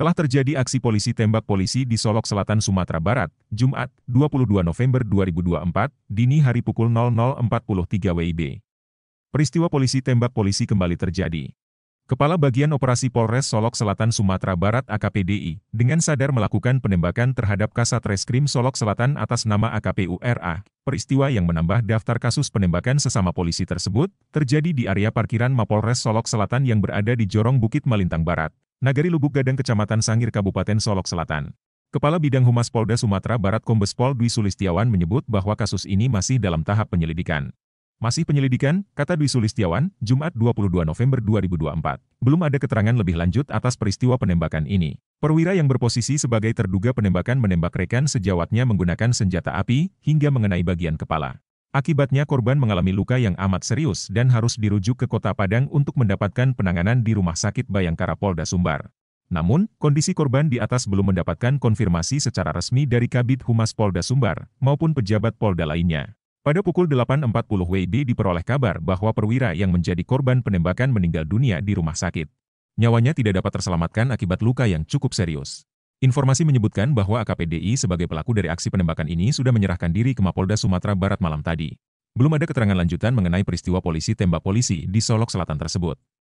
telah terjadi aksi polisi tembak polisi di Solok Selatan Sumatera Barat, Jumat, 22 November 2024, dini hari pukul 00.43 WIB. Peristiwa polisi tembak polisi kembali terjadi. Kepala Bagian Operasi Polres Solok Selatan Sumatera Barat AKPDI, dengan sadar melakukan penembakan terhadap Kasat Reskrim Solok Selatan atas nama AKPURA, peristiwa yang menambah daftar kasus penembakan sesama polisi tersebut, terjadi di area parkiran Mapolres Solok Selatan yang berada di Jorong Bukit Malintang Barat. Nagari Lubuk Gadang Kecamatan Sangir Kabupaten Solok Selatan. Kepala Bidang Humas Polda Sumatera Barat Kombes Pol Dwi Sulistiawan menyebut bahwa kasus ini masih dalam tahap penyelidikan. Masih penyelidikan, kata Dwi Sulistiawan, Jumat 22 November 2024. Belum ada keterangan lebih lanjut atas peristiwa penembakan ini. Perwira yang berposisi sebagai terduga penembakan menembak rekan sejawatnya menggunakan senjata api hingga mengenai bagian kepala. Akibatnya korban mengalami luka yang amat serius dan harus dirujuk ke kota Padang untuk mendapatkan penanganan di Rumah Sakit Bayangkara Polda Sumbar. Namun, kondisi korban di atas belum mendapatkan konfirmasi secara resmi dari Kabit Humas Polda Sumbar maupun pejabat Polda lainnya. Pada pukul 8.40 WIB diperoleh kabar bahwa perwira yang menjadi korban penembakan meninggal dunia di rumah sakit. Nyawanya tidak dapat terselamatkan akibat luka yang cukup serius. Informasi menyebutkan bahwa AKPDI sebagai pelaku dari aksi penembakan ini sudah menyerahkan diri ke Mapolda Sumatera Barat malam tadi. Belum ada keterangan lanjutan mengenai peristiwa polisi tembak polisi di Solok Selatan tersebut.